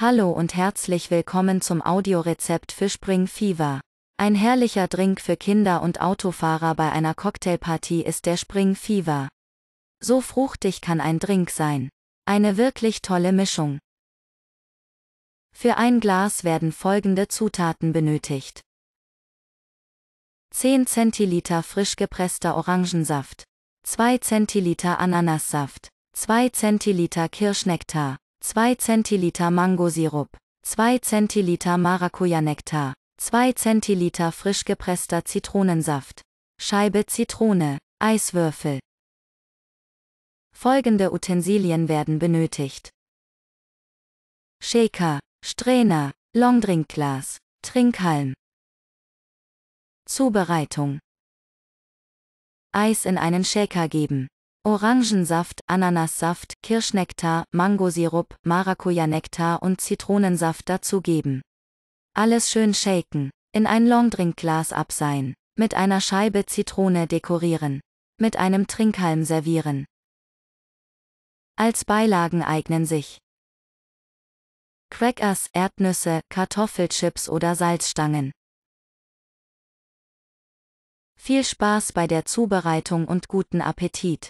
Hallo und herzlich willkommen zum Audiorezept für Spring Fever. Ein herrlicher Drink für Kinder und Autofahrer bei einer Cocktailpartie ist der Spring Fever. So fruchtig kann ein Drink sein. Eine wirklich tolle Mischung. Für ein Glas werden folgende Zutaten benötigt. 10 Zentiliter frisch gepresster Orangensaft, 2 Zentiliter Ananassaft, 2 Zentiliter Kirschnektar, 2 Zentiliter Mangosirup, 2 Zentiliter Maracuja-Nektar, 2 Zentiliter frisch gepresster Zitronensaft, Scheibe Zitrone, Eiswürfel. Folgende Utensilien werden benötigt. Shaker, Strähner, Longdrinkglas, Trinkhalm. Zubereitung. Eis in einen Shaker geben. Orangensaft, Ananassaft, Kirschnektar, Mangosirup, Maracuja-Nektar und Zitronensaft dazugeben. Alles schön shaken. In ein Longdrinkglas abseihen. Mit einer Scheibe Zitrone dekorieren. Mit einem Trinkhalm servieren. Als Beilagen eignen sich Crackers, Erdnüsse, Kartoffelchips oder Salzstangen. Viel Spaß bei der Zubereitung und guten Appetit!